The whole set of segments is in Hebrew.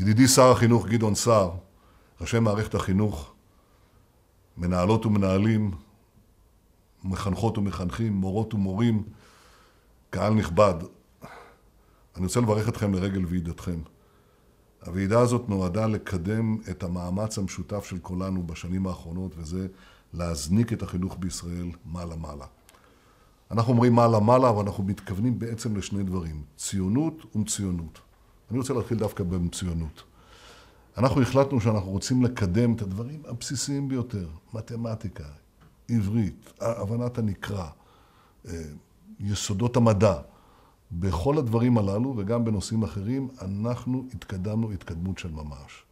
ידידי שר החינוך גדעון סער, ראשי מערכת החינוך, מנהלות ומנהלים, מחנכות ומחנכים, מורות ומורים, קהל נכבד, אני רוצה לברך אתכם לרגל ועידתכם. הוועידה הזאת נועדה לקדם את המאמץ המשותף של כולנו בשנים האחרונות, וזה להזניק את החינוך בישראל מעלה-מעלה. אנחנו אומרים מעלה-מעלה, אבל אנחנו מתכוונים בעצם לשני דברים, ציונות ומציונות. אני רוצה להתחיל דווקא במצוינות. אנחנו החלטנו שאנחנו רוצים לקדם את הדברים הבסיסיים ביותר, מתמטיקה, עברית, הבנת הנקרא, אה, יסודות המדע. בכל הדברים הללו וגם בנושאים אחרים, אנחנו התקדמנו התקדמות של ממש.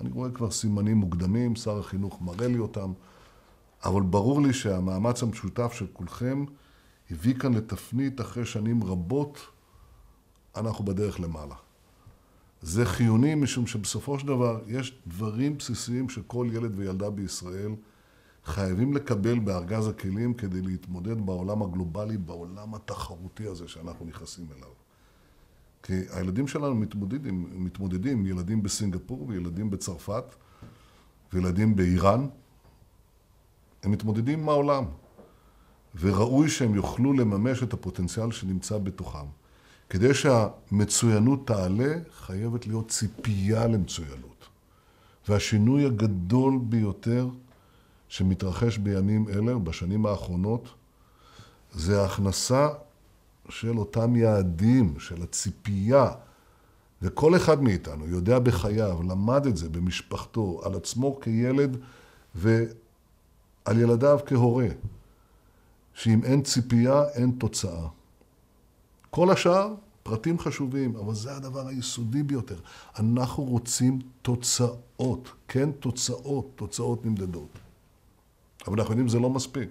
אני רואה כבר סימנים מוקדמים, שר החינוך מראה לי אותם, אבל ברור לי שהמאמץ המשותף של כולכם הביא כאן לתפנית אחרי שנים רבות, אנחנו בדרך למעלה. זה חיוני משום שבסופו של דבר יש דברים בסיסיים שכל ילד וילדה בישראל חייבים לקבל בארגז הכלים כדי להתמודד בעולם הגלובלי, בעולם התחרותי הזה שאנחנו נכנסים אליו. כי הילדים שלנו מתמודדים, מתמודדים ילדים בסינגפור וילדים בצרפת וילדים באיראן. הם מתמודדים עם העולם, וראוי שהם יוכלו לממש את הפוטנציאל שנמצא בתוכם. כדי שהמצוינות תעלה, חייבת להיות ציפייה למצוינות. והשינוי הגדול ביותר שמתרחש בימים אלה, בשנים האחרונות, זה ההכנסה של אותם יעדים, של הציפייה. וכל אחד מאיתנו יודע בחייו, למד את זה במשפחתו, על עצמו כילד ועל ילדיו כהורה, שאם אין ציפייה, אין תוצאה. כל השאר, פרטים חשובים, אבל זה הדבר היסודי ביותר. אנחנו רוצים תוצאות, כן? תוצאות, תוצאות נמדדות. אבל אנחנו יודעים שזה לא מספיק.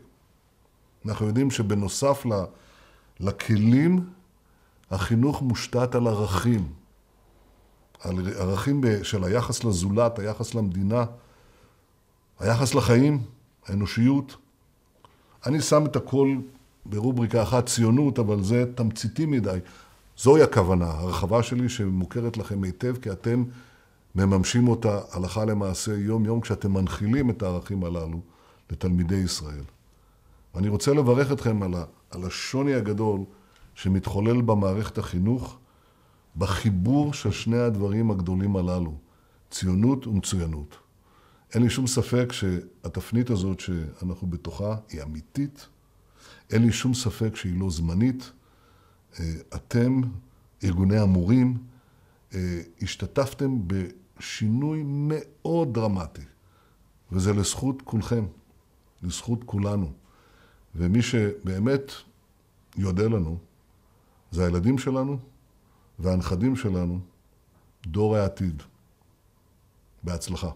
אנחנו יודעים שבנוסף ל, לכלים, החינוך מושתת על ערכים. על ערכים של היחס לזולת, היחס למדינה, היחס לחיים, האנושיות. אני שם את הכל ברובריקה אחת ציונות, אבל זה תמציתי מדי. זוהי הכוונה, הרחבה שלי שמוכרת לכם היטב, כי אתם מממשים אותה הלכה למעשה יום-יום, כשאתם מנחילים את הערכים הללו לתלמידי ישראל. ואני רוצה לברך אתכם על, ה, על השוני הגדול שמתחולל במערכת החינוך, בחיבור של שני הדברים הגדולים הללו, ציונות ומצוינות. אין לי שום ספק שהתפנית הזאת שאנחנו בתוכה היא אמיתית, אין לי שום ספק שהיא לא זמנית. אה, אתם, ארגוני המורים, אה, השתתפתם בשינוי מאוד דרמטי, וזה לזכות כולכם, לזכות כולנו. ומי שבאמת יודה לנו, זה הילדים שלנו והנכדים שלנו, דור העתיד. בהצלחה.